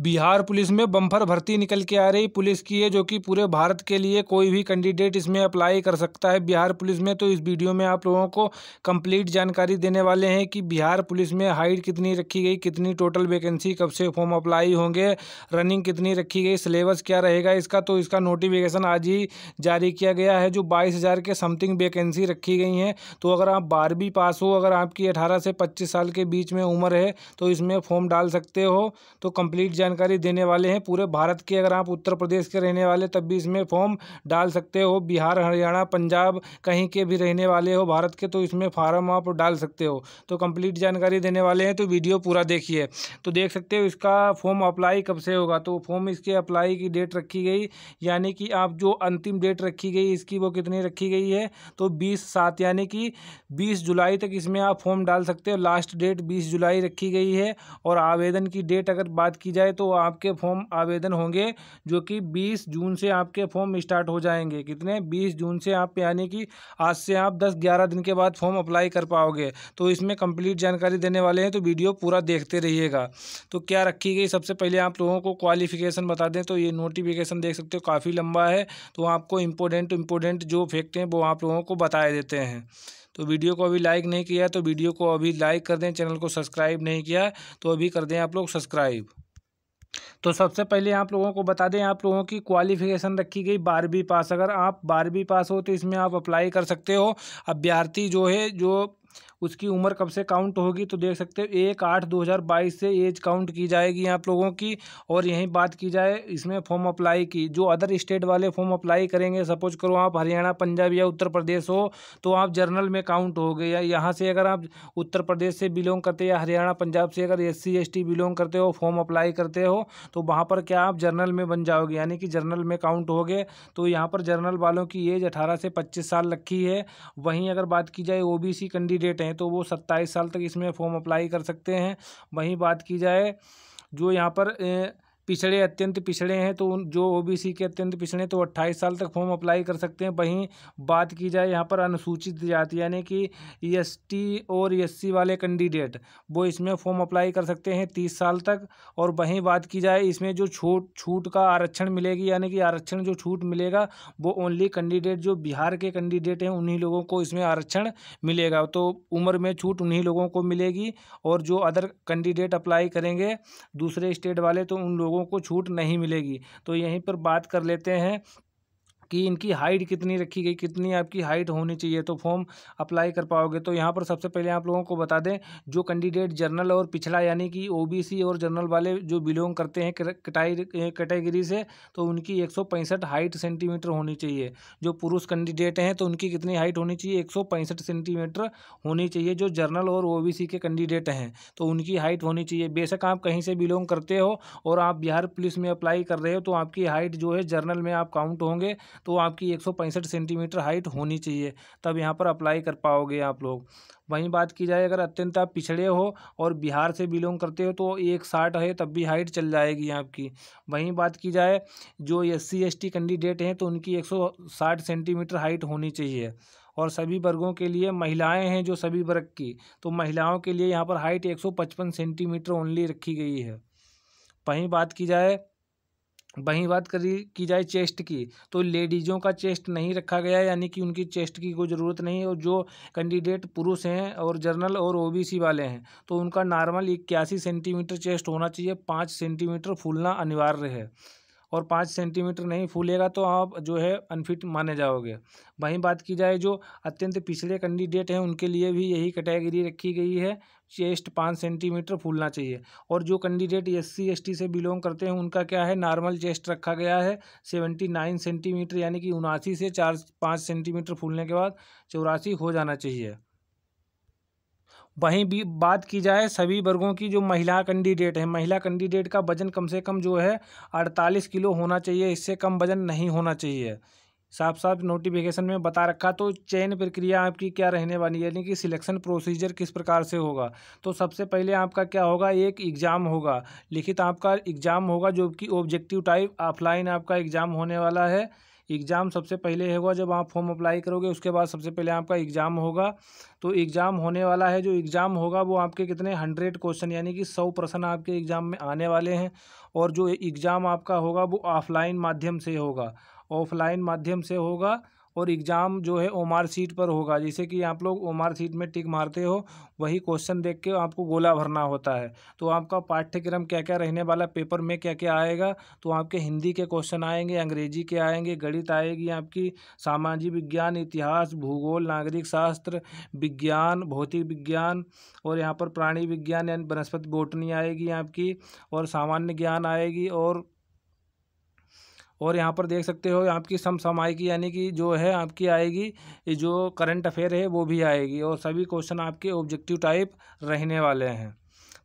Bihar police में bumper भर्ती निकल के आ रही पुलिस की है जो कि पूरे भारत के लिए कोई भी कैंडिडेट इसमें अप्लाई कर सकता है बिहार पुलिस में तो इस वीडियो में आप लोगों को कंप्लीट जानकारी देने वाले हैं कि बिहार पुलिस में हाइट कितनी रखी गई कितनी टोटल वैकेंसी कब से फॉर्म अप्लाई होंगे रनिंग कितनी रखी गई सिलेबस क्या रहेगा इसका तो इसका नोटिफिकेशन आज ही जारी किया गया है जो बाईस के समथिंग वैकेंसी रखी गई हैं तो अगर आप बारहवीं पास हो अगर आपकी अठारह से पच्चीस साल के बीच में उम्र है तो इसमें फॉर्म डाल सकते हो तो कम्प्लीट जानकारी देने वाले हैं पूरे भारत के अगर आप उत्तर प्रदेश के रहने वाले तब भी इसमें फॉर्म डाल सकते हो बिहार हरियाणा पंजाब कहीं के भी रहने वाले हो भारत के तो इसमें फार्म आप डाल सकते हो तो कंप्लीट जानकारी देने वाले हैं तो वीडियो पूरा देखिए तो देख सकते हो इसका फॉर्म अप्लाई कब से होगा तो फॉर्म इसके अप्लाई की डेट रखी गई यानी कि आप जो अंतिम डेट रखी गई इसकी वो कितनी रखी गई है तो बीस सात यानी कि बीस जुलाई तक इसमें आप फॉर्म डाल सकते हो लास्ट डेट बीस जुलाई रखी गई है और आवेदन की डेट अगर बात की जाए तो आपके फॉर्म आवेदन होंगे जो कि बीस जून से आपके फॉर्म स्टार्ट हो जाएंगे कितने बीस जून से आप यानी कि आज से आप दस ग्यारह दिन के बाद फॉर्म अप्लाई कर पाओगे तो इसमें कंप्लीट जानकारी देने वाले हैं तो वीडियो पूरा देखते रहिएगा तो क्या रखी गई सबसे पहले आप लोगों को क्वालिफिकेशन बता दें तो ये नोटिफिकेशन देख सकते हो काफ़ी लंबा है तो आपको इम्पोर्टेंट इम्पोर्टेंट जो फैक्ट हैं वो आप लोगों को बताए देते हैं तो वीडियो को अभी लाइक नहीं किया तो वीडियो को अभी लाइक कर दें चैनल को सब्सक्राइब नहीं किया तो अभी कर दें आप लोग सब्सक्राइब तो सबसे पहले आप लोगों को बता दें आप लोगों की क्वालिफिकेशन रखी गई बारहवीं पास अगर आप बारहवीं पास हो तो इसमें आप अप्लाई कर सकते हो अभ्यर्थी जो है जो उसकी उम्र कब से काउंट होगी तो देख सकते हो एक आठ दो हज़ार बाईस से एज काउंट की जाएगी आप लोगों की और यहीं बात की जाए इसमें फॉर्म अप्लाई की जो अदर स्टेट वाले फॉर्म अप्लाई करेंगे सपोज करो आप हरियाणा पंजाब या उत्तर प्रदेश हो तो आप जर्नल में काउंट हो गए या यहाँ से अगर आप उत्तर प्रदेश से बिलोंग करते या हरियाणा पंजाब से अगर एस सी बिलोंग करते हो फॉर्म अप्लाई करते हो तो वहाँ पर क्या आप जर्नल में बन जाओगे यानी कि जर्नल में काउंट हो गए तो यहाँ पर जर्नल वालों की एज अठारह से पच्चीस साल रखी है वहीं अगर बात की जाए ओ कैंडिडेट हैं तो वो सत्ताईस साल तक इसमें फॉर्म अप्लाई कर सकते हैं वहीं बात की जाए जो यहाँ पर पिछड़े अत्यंत पिछड़े हैं तो उन जो ओबीसी के अत्यंत पिछड़े तो अट्ठाईस साल तक फॉर्म अप्लाई कर सकते हैं वहीं बात की जाए यहाँ पर अनुसूचित जाति यानी कि एसटी e और एससी e वाले कैंडिडेट वो इसमें फॉर्म अप्लाई कर सकते हैं तीस साल तक और वहीं बात की जाए इसमें जो छूट छूट का आरक्षण मिलेगी यानी कि आरक्षण जो छूट मिलेगा वो ओनली कैंडिडेट जो बिहार के कैंडिडेट हैं उन्हीं लोगों को इसमें आरक्षण मिलेगा तो उम्र में छूट उन्हीं लोगों को मिलेगी और जो अदर कैंडिडेट अप्लाई करेंगे दूसरे स्टेट वाले तो उन लोगों लोगों को छूट नहीं मिलेगी तो यहीं पर बात कर लेते हैं कि इनकी हाइट कितनी रखी गई कितनी आपकी हाइट होनी चाहिए तो फॉर्म अप्लाई कर पाओगे तो यहाँ पर सबसे पहले आप लोगों को बता दें जो कैंडिडेट जनरल और पिछला यानी कि ओबीसी और जनरल वाले जो बिलोंग करते हैं कैटेगरी से तो उनकी एक हाइट सेंटीमीटर होनी चाहिए जो पुरुष कैंडिडेट हैं तो उनकी कितनी हाइट होनी चाहिए एक सेंटीमीटर होनी चाहिए जो जनरल और ओ के कैंडिडेट हैं तो उनकी हाइट होनी चाहिए बेशक आप कहीं से बिलोंग करते हो और आप बिहार पुलिस में अप्लाई कर रहे हो तो आपकी हाइट जो है जर्नल में आप काउंट होंगे तो आपकी एक सेंटीमीटर हाइट होनी चाहिए तब यहाँ पर अप्लाई कर पाओगे आप लोग वहीं बात की जाए अगर अत्यंत आप पिछड़े हो और बिहार से बिलोंग करते हो तो एक साठ है तब भी हाइट चल जाएगी आपकी वहीं बात की जाए जो एस सी कैंडिडेट हैं तो उनकी एक सौ साठ सेंटीमीटर हाइट होनी चाहिए और सभी वर्गों के लिए महिलाएं हैं जो सभी वर्ग की तो महिलाओं के लिए यहाँ पर हाइट एक सौ पचपन सेंटीमीटर ओनली रखी गई है वहीं बात की जाए वहीं बात करी की जाए चेस्ट की तो लेडीज़ों का चेस्ट नहीं रखा गया यानी कि उनकी चेस्ट की कोई ज़रूरत नहीं है और जो कैंडिडेट पुरुष हैं और जर्नल और ओबीसी वाले हैं तो उनका नॉर्मल इक्यासी सेंटीमीटर चेस्ट होना चाहिए पाँच सेंटीमीटर फूलना अनिवार्य है और पाँच सेंटीमीटर नहीं फूलेगा तो आप जो है अनफिट माने जाओगे वहीं बात की जाए जो अत्यंत पिछड़े कैंडिडेट हैं उनके लिए भी यही कैटेगरी रखी गई है चेस्ट पाँच सेंटीमीटर फूलना चाहिए और जो कैंडिडेट एस सी से बिलोंग करते हैं उनका क्या है नॉर्मल चेस्ट रखा गया है सेवेंटी नाइन सेंटीमीटर यानी कि उनासी से चार पाँच सेंटीमीटर फूलने के बाद चौरासी हो जाना चाहिए वहीं भी बात की जाए सभी वर्गों की जो महिला कैंडिडेट है महिला कैंडिडेट का वजन कम से कम जो है अड़तालीस किलो होना चाहिए इससे कम वजन नहीं होना चाहिए साफ साफ नोटिफिकेशन में बता रखा तो चयन प्रक्रिया आपकी क्या रहने वाली है यानी कि सिलेक्शन प्रोसीजर किस प्रकार से होगा तो सबसे पहले आपका क्या होगा एक एग्ज़ाम होगा लिखित आपका एग्ज़ाम होगा जो कि ऑब्जेक्टिव टाइप ऑफलाइन आपका एग्ज़ाम होने वाला है एग्ज़ाम सबसे पहले होगा जब आप फॉर्म अप्लाई करोगे उसके बाद सबसे पहले आपका एग्ज़ाम होगा तो एग्ज़ाम होने वाला है जो एग्ज़ाम होगा वो आपके कितने हंड्रेड क्वेश्चन यानी कि सौ प्रश्न आपके एग्ज़ाम में आने वाले हैं और जो एग्ज़ाम आपका होगा वो ऑफलाइन माध्यम से होगा ऑफलाइन माध्यम से होगा और एग्ज़ाम जो है ओमार सीट पर होगा जैसे कि आप लोग ओमार सीट में टिक मारते हो वही क्वेश्चन देख के आपको गोला भरना होता है तो आपका पाठ्यक्रम क्या क्या रहने वाला पेपर में क्या क्या आएगा तो आपके हिंदी के क्वेश्चन आएंगे अंग्रेजी के आएंगे गणित आएगी आपकी सामाजिक विज्ञान इतिहास भूगोल नागरिक शास्त्र विज्ञान भौतिक विज्ञान और यहाँ पर प्राणी विज्ञान यानी वनस्पति बोटनी आएगी आपकी और सामान्य ज्ञान आएगी और और यहाँ पर देख सकते हो आपकी की यानी कि जो है आपकी आएगी जो करंट अफेयर है वो भी आएगी और सभी क्वेश्चन आपके ऑब्जेक्टिव टाइप रहने वाले हैं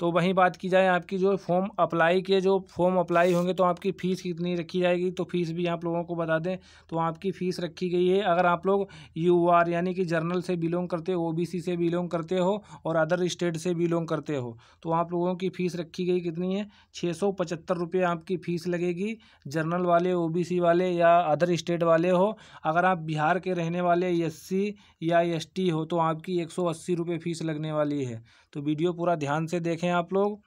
तो वहीं बात की जाए आपकी जो फॉर्म अप्लाई के जो फॉर्म अप्लाई होंगे तो आपकी फ़ीस कितनी रखी जाएगी तो फ़ीस भी आप लोगों को बता दें तो आपकी फ़ीस रखी गई है अगर आप लोग यू आर यानी कि जर्नल से बिलोंग करते हो ओ से बिलोंग करते हो और अदर स्टेट से बिलोंग करते हो तो आप लोगों की फ़ीस रखी गई कितनी है छः सौ पचहत्तर रुपये आपकी फ़ीस लगेगी जर्नल वाले ओ वाले या अदर स्टेट वाले हो अगर आप बिहार के रहने वाले एस या एस हो तो आपकी एक सौ अस्सी रुपये फ़ीस लगने वाली है तो वीडियो पूरा ध्यान से देखें आप लोग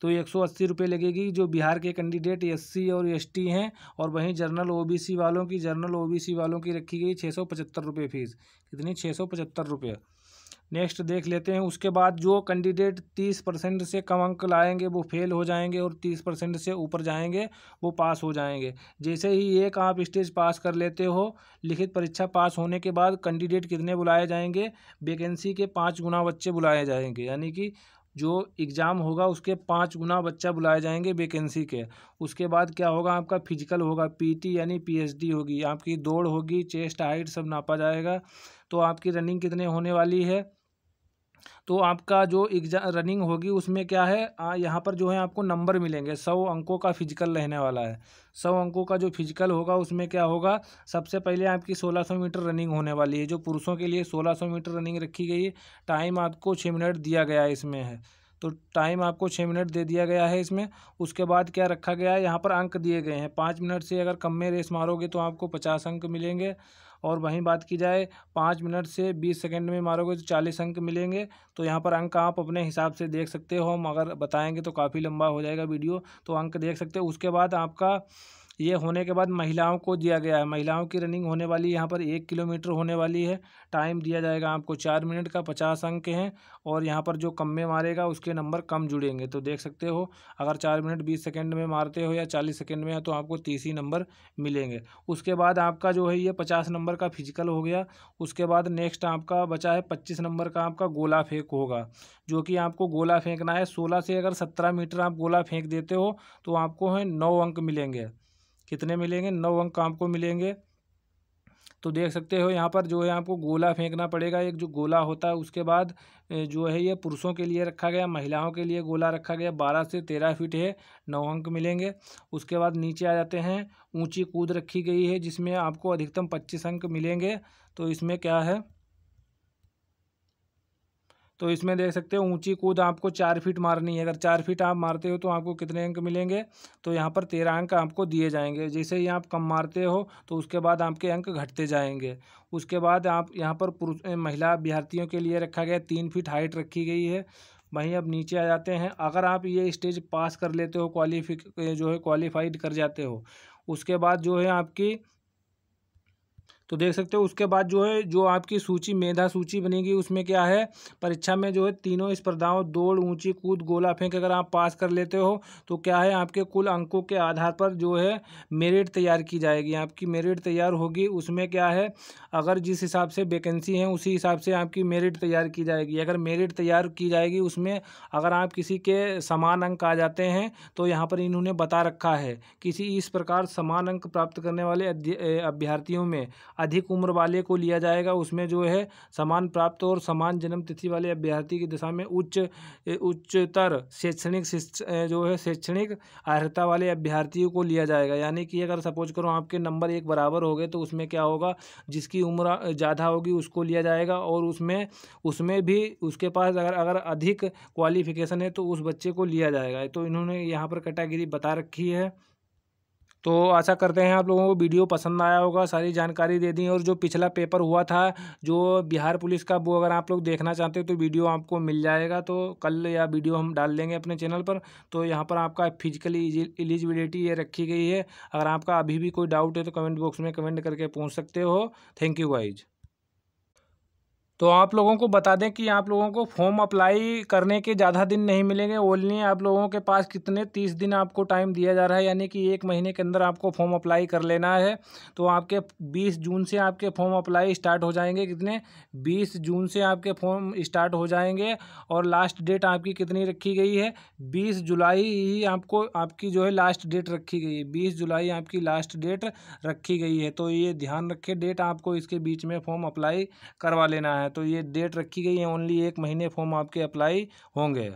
तो एक सौ अस्सी रुपये लगेगी जो बिहार के कैंडिडेट एससी और एसटी हैं और वहीं जनरल ओबीसी वालों की जनरल ओबीसी वालों की रखी गई छः सौ पचहत्तर रुपये फ़ीस कितनी छः सौ पचहत्तर रुपये नेक्स्ट देख लेते हैं उसके बाद जो कैंडिडेट तीस परसेंट से कम अंक लाएंगे वो फेल हो जाएंगे और तीस परसेंट से ऊपर जाएंगे वो पास हो जाएंगे जैसे ही एक आप स्टेज पास कर लेते हो लिखित परीक्षा पास होने के बाद कैंडिडेट कितने बुलाए जाएंगे वेकेंसी के पाँच गुना बच्चे बुलाए जाएंगे यानी कि जो एग्ज़ाम होगा उसके पाँच गुना बच्चा बुलाए जाएंगे वेकेंसी के उसके बाद क्या होगा आपका फिजिकल होगा पीटी यानी पीएचडी होगी आपकी दौड़ होगी चेस्ट हाइट सब नापा जाएगा तो आपकी रनिंग कितने होने वाली है तो आपका जो एग्जाम रनिंग होगी उसमें क्या है यहाँ पर जो है आपको नंबर मिलेंगे सौ अंकों का फिजिकल रहने वाला है सौ अंकों का जो फिजिकल होगा उसमें क्या होगा सबसे पहले आपकी सोलह सौ मीटर रनिंग होने वाली है जो पुरुषों के लिए सोलह सौ मीटर रनिंग रखी गई है टाइम आपको छः मिनट दिया गया है इसमें है तो टाइम आपको छः मिनट दे दिया गया है इसमें उसके बाद क्या रखा गया है यहाँ पर अंक दिए गए हैं पाँच मिनट से अगर कम में रेस मारोगे तो आपको पचास अंक मिलेंगे और वहीं बात की जाए पाँच मिनट से बीस सेकेंड में मारोगे तो चालीस अंक मिलेंगे तो यहाँ पर अंक आप अपने हिसाब से देख सकते हो हम अगर बताएँगे तो काफ़ी लंबा हो जाएगा वीडियो तो अंक देख सकते हो उसके बाद आपका ये होने के बाद महिलाओं को दिया गया है महिलाओं की रनिंग होने वाली यहाँ पर एक किलोमीटर होने वाली है टाइम दिया जाएगा आपको चार मिनट का पचास अंक हैं और यहाँ पर जो कम में मारेगा उसके नंबर कम जुड़ेंगे तो देख सकते हो अगर चार मिनट बीस सेकेंड में मारते हो या चालीस सेकेंड में है तो आपको तीस ही नंबर मिलेंगे उसके बाद आपका जो है ये पचास नंबर का फिजिकल हो गया उसके बाद नेक्स्ट आपका बचा है पच्चीस नंबर का आपका गोला फेंक होगा जो कि आपको गोला फेंकना है सोलह से अगर सत्रह मीटर आप गोला फेंक देते हो तो आपको है नौ अंक मिलेंगे कितने मिलेंगे नौ अंक आपको मिलेंगे तो देख सकते हो यहाँ पर जो है आपको गोला फेंकना पड़ेगा एक जो गोला होता है उसके बाद जो है ये पुरुषों के लिए रखा गया महिलाओं के लिए गोला रखा गया बारह से तेरह फीट है नौ अंक मिलेंगे उसके बाद नीचे आ जाते हैं ऊंची कूद रखी गई है जिसमें आपको अधिकतम पच्चीस अंक मिलेंगे तो इसमें क्या है तो इसमें देख सकते हो ऊंची कूद आपको चार फीट मारनी है अगर चार फीट आप मारते हो तो आपको कितने अंक मिलेंगे तो यहाँ पर तेरह अंक आपको दिए जाएंगे जैसे ही आप कम मारते हो तो उसके बाद आपके अंक घटते जाएंगे उसके बाद आप यहाँ पर पुरुष महिला अभ्यर्थियों के लिए रखा गया तीन फीट हाइट रखी गई है वहीं अब नीचे आ जाते हैं अगर आप ये स्टेज पास कर लेते हो क्वालिफिक जो है क्वालिफाइड कर जाते हो उसके बाद जो है आपकी तो देख सकते हो उसके बाद जो है जो आपकी सूची मेधा सूची बनेगी उसमें क्या है परीक्षा में जो है तीनों स्पर्धाओं दौड़ ऊंची कूद गोला फेंक अगर आप पास कर लेते हो तो क्या है आपके कुल अंकों के आधार पर जो है मेरिट तैयार की जाएगी आपकी मेरिट तैयार होगी उसमें क्या है अगर जिस हिसाब से वैकेंसी है उसी हिसाब से आपकी मेरिट तैयार की जाएगी अगर मेरिट तैयार की जाएगी उसमें अगर आप किसी के समान अंक आ जाते हैं तो यहाँ पर इन्होंने बता रखा है किसी इस प्रकार समान अंक प्राप्त करने वाले अभ्यर्थियों में अधिक उम्र वाले को लिया जाएगा उसमें जो है समान प्राप्त और समान जन्म तिथि वाले अभ्यर्थी की दिशा में उच्च उच्चतर शैक्षणिक जो है शैक्षणिक अर्हता वाले अभ्यर्थियों को लिया जाएगा यानी कि अगर सपोज करो आपके नंबर एक बराबर हो गए तो उसमें क्या होगा जिसकी उम्र ज़्यादा होगी उसको लिया जाएगा और उसमें उसमें भी उसके पास अगर अगर अधिक क्वालिफिकेशन है तो उस बच्चे को लिया जाएगा तो इन्होंने यहाँ पर कैटेगरी बता रखी है तो आशा करते हैं आप लोगों को वीडियो पसंद आया होगा सारी जानकारी दे दी और जो पिछला पेपर हुआ था जो बिहार पुलिस का वो अगर आप लोग देखना चाहते हो तो वीडियो आपको मिल जाएगा तो कल या वीडियो हम डाल देंगे अपने चैनल पर तो यहाँ पर आपका फिजिकली एलिजिबिलिटी ये रखी गई है अगर आपका अभी भी कोई डाउट है तो कमेंट बॉक्स में कमेंट करके पूछ सकते हो थैंक यू वाइज तो आप लोगों को बता दें कि आप लोगों को फॉर्म अप्लाई करने के ज़्यादा दिन नहीं मिलेंगे ओनली आप लोगों के पास कितने तीस दिन आपको टाइम दिया जा रहा है यानी कि एक महीने के अंदर आपको फॉर्म अप्लाई कर लेना है तो आपके बीस जून से आपके फॉर्म अप्लाई स्टार्ट हो जाएंगे कितने बीस जून से आपके फॉर्म स्टार्ट हो जाएंगे और लास्ट डेट आपकी कितनी रखी गई है बीस जुलाई ही आपको आपकी जो है लास्ट डेट रखी गई है बीस जुलाई आपकी लास्ट डेट रखी गई है तो ये ध्यान रखें डेट आपको इसके बीच में फॉर्म अप्लाई करवा लेना है तो ये डेट रखी गई है ओनली एक महीने फॉर्म आपके अप्लाई होंगे